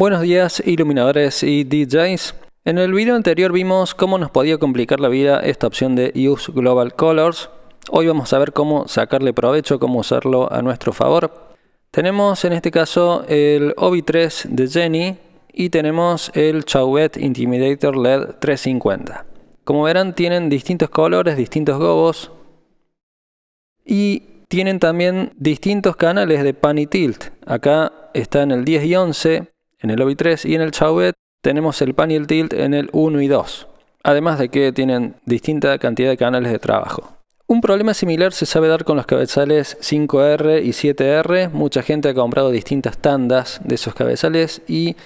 Buenos días iluminadores y DJs. En el video anterior vimos cómo nos podía complicar la vida esta opción de Use Global Colors. Hoy vamos a ver cómo sacarle provecho, cómo usarlo a nuestro favor. Tenemos en este caso el Obi 3 de Jenny y tenemos el Chauvet Intimidator LED 350. Como verán tienen distintos colores, distintos gobos y tienen también distintos canales de pan y tilt. Acá está en el 10 y 11 en el obi 3 y en el Chauvet tenemos el pan y el tilt en el 1 y 2, además de que tienen distinta cantidad de canales de trabajo. Un problema similar se sabe dar con los cabezales 5R y 7R. Mucha gente ha comprado distintas tandas de esos cabezales y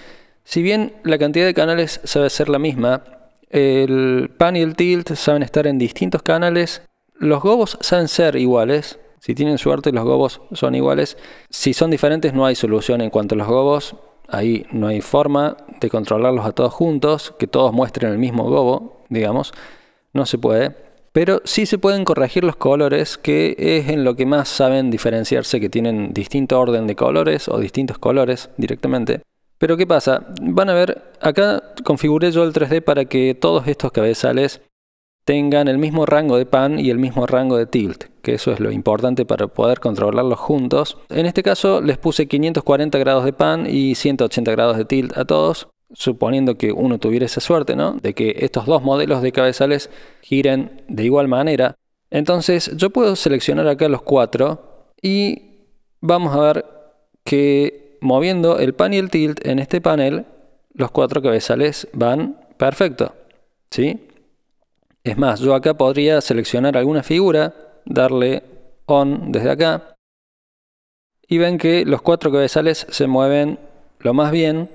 si bien la cantidad de canales sabe ser la misma, el pan y el tilt saben estar en distintos canales, los gobos saben ser iguales. Si tienen suerte los gobos son iguales. Si son diferentes no hay solución en cuanto a los gobos ahí no hay forma de controlarlos a todos juntos, que todos muestren el mismo globo, digamos, no se puede. Pero sí se pueden corregir los colores, que es en lo que más saben diferenciarse, que tienen distinto orden de colores o distintos colores directamente. Pero ¿qué pasa? Van a ver, acá configuré yo el 3D para que todos estos cabezales tengan el mismo rango de pan y el mismo rango de tilt que eso es lo importante para poder controlarlos juntos. En este caso les puse 540 grados de pan y 180 grados de tilt a todos, suponiendo que uno tuviera esa suerte, ¿no? De que estos dos modelos de cabezales giren de igual manera. Entonces yo puedo seleccionar acá los cuatro y vamos a ver que moviendo el pan y el tilt en este panel, los cuatro cabezales van perfecto, ¿sí? Es más, yo acá podría seleccionar alguna figura darle on desde acá. Y ven que los cuatro cabezales se mueven lo más bien,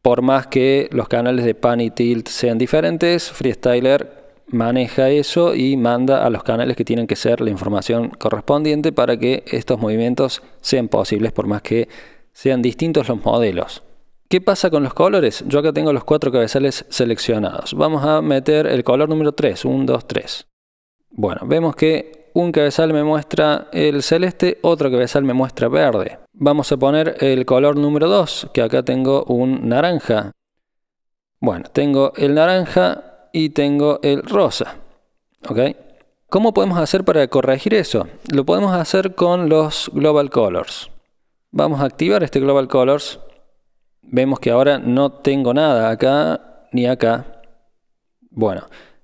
por más que los canales de pan y tilt sean diferentes, Freestyler maneja eso y manda a los canales que tienen que ser la información correspondiente para que estos movimientos sean posibles, por más que sean distintos los modelos. ¿Qué pasa con los colores? Yo acá tengo los cuatro cabezales seleccionados. Vamos a meter el color número 3, 1, 2, 3. Bueno, vemos que un cabezal me muestra el celeste, otro cabezal me muestra verde. Vamos a poner el color número 2, que acá tengo un naranja. Bueno, tengo el naranja y tengo el rosa. ¿Ok? ¿Cómo podemos hacer para corregir eso? Lo podemos hacer con los Global Colors. Vamos a activar este Global Colors. Vemos que ahora no tengo nada acá ni acá. Bueno,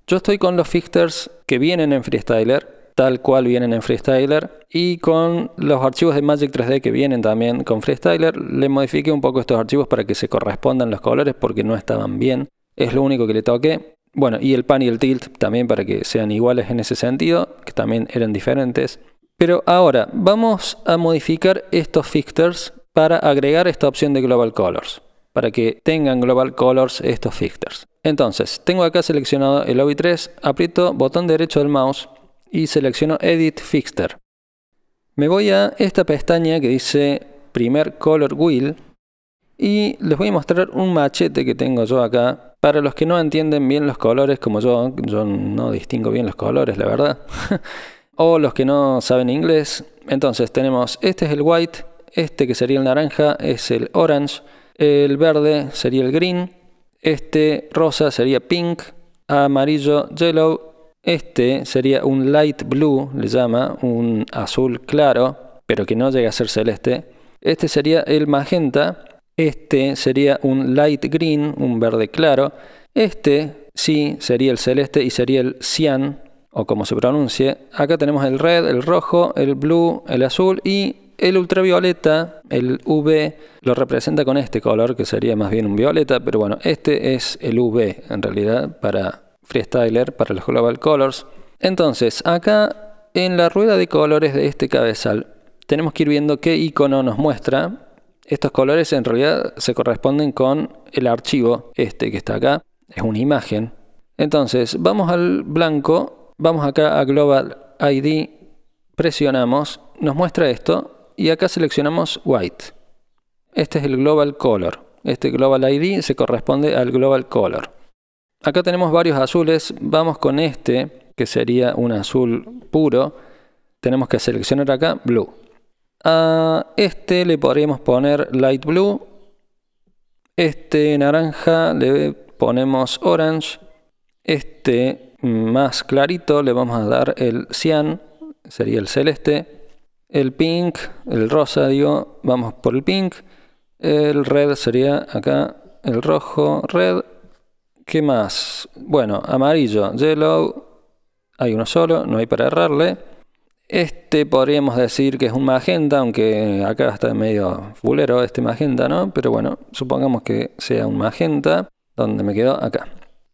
yo estoy con los fixters que vienen en Freestyler, tal cual vienen en Freestyler, y con los archivos de Magic 3D que vienen también con Freestyler, le modifiqué un poco estos archivos para que se correspondan los colores porque no estaban bien. Es lo único que le toqué. Bueno, y el pan y el tilt también para que sean iguales en ese sentido, que también eran diferentes. Pero ahora vamos a modificar estos fixters para agregar esta opción de Global Colors, para que tengan Global Colors estos fixters. Entonces, tengo acá seleccionado el OBI 3, aprieto botón derecho del mouse y selecciono Edit Fixter. Me voy a esta pestaña que dice Primer Color Wheel y les voy a mostrar un machete que tengo yo acá para los que no entienden bien los colores, como yo, yo no distingo bien los colores, la verdad. o los que no saben inglés. Entonces tenemos, este es el white, este que sería el naranja es el orange, el verde sería el green, este rosa sería pink, amarillo yellow, este sería un light blue, le llama, un azul claro, pero que no llega a ser celeste. Este sería el magenta, este sería un light green, un verde claro. Este sí sería el celeste y sería el cyan, o como se pronuncie. Acá tenemos el red, el rojo, el blue, el azul y el ultravioleta, el V, lo representa con este color, que sería más bien un violeta, pero bueno, este es el V en realidad para Freestyler, para los Global Colors. Entonces, acá en la rueda de colores de este cabezal, tenemos que ir viendo qué icono nos muestra. Estos colores en realidad se corresponden con el archivo, este que está acá, es una imagen. Entonces, vamos al blanco, vamos acá a Global ID, presionamos, nos muestra esto, y acá seleccionamos White. Este es el Global Color. Este Global ID se corresponde al Global Color. Acá tenemos varios azules. Vamos con este, que sería un azul puro. Tenemos que seleccionar acá Blue. A este le podríamos poner Light Blue. Este naranja le ponemos Orange. Este más clarito le vamos a dar el Cyan. sería el celeste el pink, el rosa, digo, vamos por el pink. El red sería acá, el rojo, red. ¿Qué más? Bueno, amarillo, yellow. Hay uno solo, no hay para errarle. Este podríamos decir que es un magenta, aunque acá está medio fulero este magenta, ¿no? Pero bueno, supongamos que sea un magenta. ¿Dónde me quedo Acá.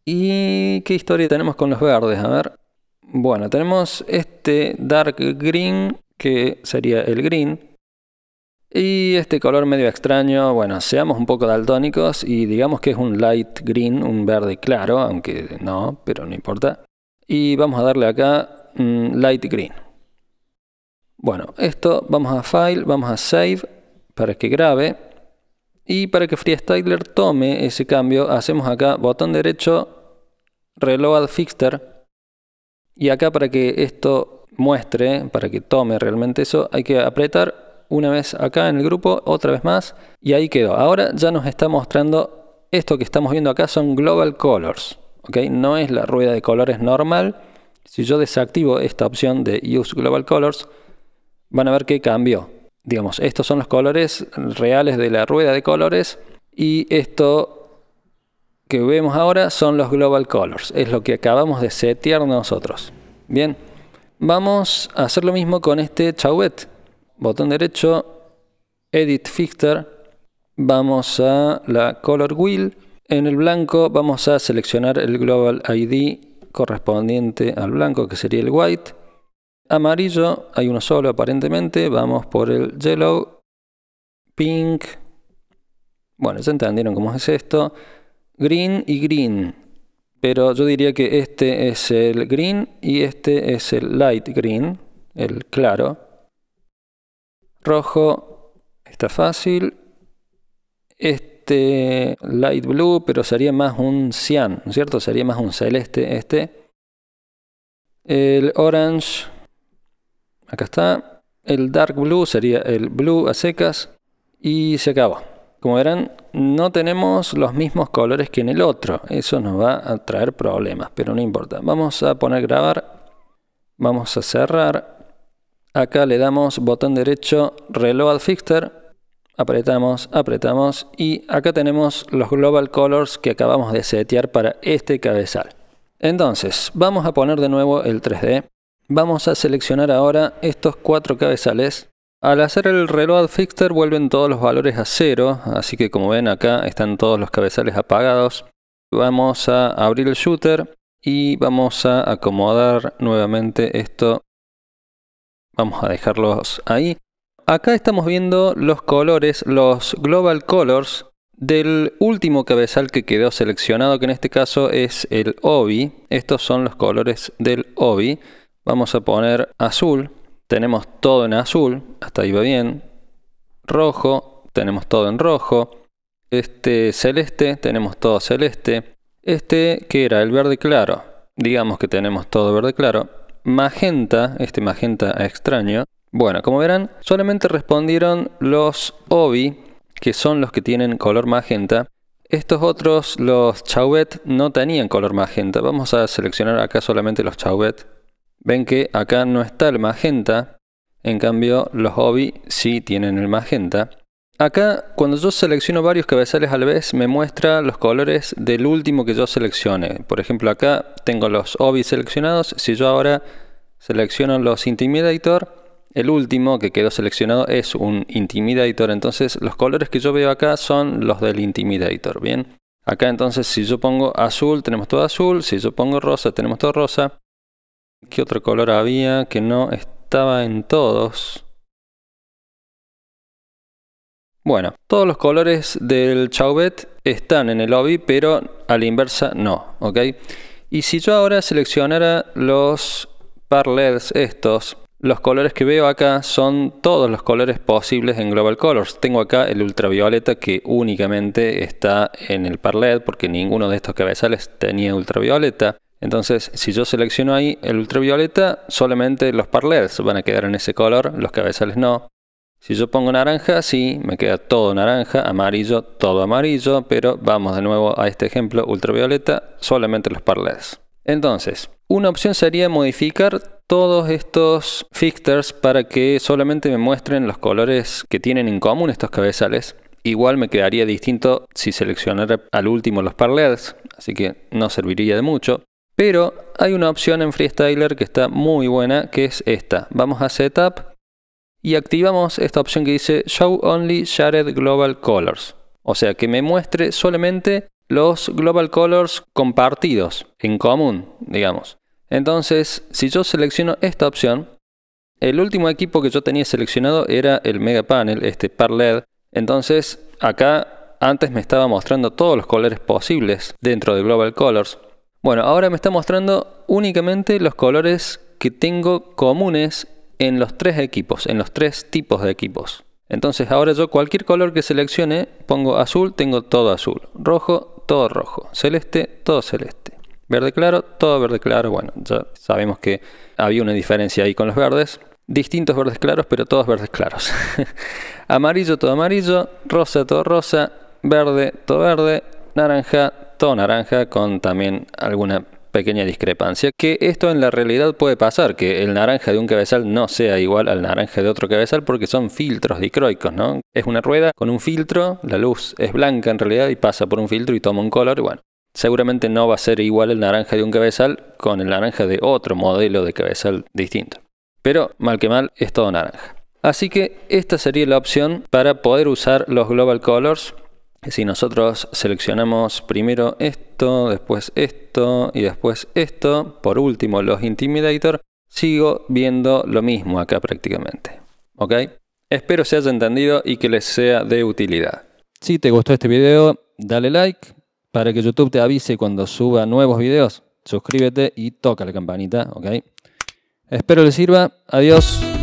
¿Y qué historia tenemos con los verdes? A ver. Bueno, tenemos este dark green que sería el green. Y este color medio extraño, bueno, seamos un poco daltónicos y digamos que es un light green, un verde claro, aunque no, pero no importa. Y vamos a darle acá mm, light green. Bueno, esto vamos a file, vamos a save para que grabe. Y para que Freestyler tome ese cambio, hacemos acá botón derecho, reload fixture. Y acá para que esto muestre, para que tome realmente eso, hay que apretar una vez acá en el grupo, otra vez más, y ahí quedó. Ahora ya nos está mostrando esto que estamos viendo acá, son Global Colors. ¿ok? No es la rueda de colores normal. Si yo desactivo esta opción de Use Global Colors, van a ver que cambió. Digamos, estos son los colores reales de la rueda de colores y esto que vemos ahora son los Global Colors. Es lo que acabamos de setear nosotros. Bien. Vamos a hacer lo mismo con este Chauvet. Botón derecho, Edit Fixture. Vamos a la Color Wheel. En el blanco vamos a seleccionar el Global ID correspondiente al blanco, que sería el White. Amarillo, hay uno solo aparentemente. Vamos por el Yellow. Pink. Bueno, ya entendieron cómo es esto. Green y Green. Pero yo diría que este es el green y este es el light green, el claro. Rojo está fácil. Este light blue, pero sería más un cian, ¿no es cierto? Sería más un celeste este. El orange, acá está. El dark blue sería el blue a secas. Y se acabó. Como verán, no tenemos los mismos colores que en el otro. Eso nos va a traer problemas, pero no importa. Vamos a poner grabar. Vamos a cerrar. Acá le damos botón derecho, reload fixture. Apretamos, apretamos y acá tenemos los global colors que acabamos de setear para este cabezal. Entonces, vamos a poner de nuevo el 3D. Vamos a seleccionar ahora estos cuatro cabezales al hacer el reload fixer vuelven todos los valores a cero, así que como ven acá están todos los cabezales apagados. Vamos a abrir el shooter y vamos a acomodar nuevamente esto. Vamos a dejarlos ahí. Acá estamos viendo los colores, los global colors del último cabezal que quedó seleccionado, que en este caso es el OBI. Estos son los colores del OBI. Vamos a poner azul, tenemos todo en azul, hasta ahí va bien. Rojo, tenemos todo en rojo. Este celeste, tenemos todo celeste. Este que era el verde claro, digamos que tenemos todo verde claro. Magenta, este magenta extraño. Bueno, como verán, solamente respondieron los obi, que son los que tienen color magenta. Estos otros, los chauvet, no tenían color magenta. Vamos a seleccionar acá solamente los chauvet Ven que acá no está el magenta, en cambio los hobby sí tienen el magenta. Acá cuando yo selecciono varios cabezales a vez me muestra los colores del último que yo seleccione. Por ejemplo acá tengo los hobby seleccionados, si yo ahora selecciono los intimidator, el último que quedó seleccionado es un Intimidator, entonces los colores que yo veo acá son los del Intimidator, ¿bien? Acá entonces si yo pongo azul tenemos todo azul, si yo pongo rosa tenemos todo rosa, ¿Qué otro color había que no estaba en todos? Bueno, todos los colores del Chauvet están en el lobby, pero a la inversa no, ¿ok? Y si yo ahora seleccionara los leds estos, los colores que veo acá son todos los colores posibles en Global Colors. Tengo acá el ultravioleta que únicamente está en el parlet porque ninguno de estos cabezales tenía ultravioleta. Entonces, si yo selecciono ahí el ultravioleta, solamente los parlers van a quedar en ese color, los cabezales no. Si yo pongo naranja, sí, me queda todo naranja, amarillo, todo amarillo, pero vamos de nuevo a este ejemplo ultravioleta, solamente los parlers. Entonces, una opción sería modificar todos estos fixtures para que solamente me muestren los colores que tienen en común estos cabezales. Igual me quedaría distinto si seleccionara al último los parlers, así que no serviría de mucho. Pero hay una opción en Freestyler que está muy buena, que es esta. Vamos a Setup y activamos esta opción que dice Show Only Shared Global Colors. O sea, que me muestre solamente los global colors compartidos, en común, digamos. Entonces, si yo selecciono esta opción, el último equipo que yo tenía seleccionado era el Mega Panel, este par Entonces, acá antes me estaba mostrando todos los colores posibles dentro de Global Colors. Bueno, ahora me está mostrando únicamente los colores que tengo comunes en los tres equipos, en los tres tipos de equipos. Entonces ahora yo cualquier color que seleccione, pongo azul, tengo todo azul. Rojo, todo rojo. Celeste, todo celeste. Verde claro, todo verde claro. Bueno, ya sabemos que había una diferencia ahí con los verdes. Distintos verdes claros, pero todos verdes claros. amarillo, todo amarillo. Rosa, todo rosa. Verde, todo verde. Naranja, todo naranja con también alguna pequeña discrepancia, que esto en la realidad puede pasar, que el naranja de un cabezal no sea igual al naranja de otro cabezal porque son filtros dicroicos, ¿no? Es una rueda con un filtro, la luz es blanca en realidad y pasa por un filtro y toma un color, bueno, seguramente no va a ser igual el naranja de un cabezal con el naranja de otro modelo de cabezal distinto. Pero mal que mal es todo naranja. Así que esta sería la opción para poder usar los Global Colors si nosotros seleccionamos primero esto, después esto y después esto, por último los Intimidator, sigo viendo lo mismo acá prácticamente. ¿Ok? Espero se haya entendido y que les sea de utilidad. Si te gustó este video, dale like para que YouTube te avise cuando suba nuevos videos. Suscríbete y toca la campanita, ¿ok? Espero les sirva. Adiós.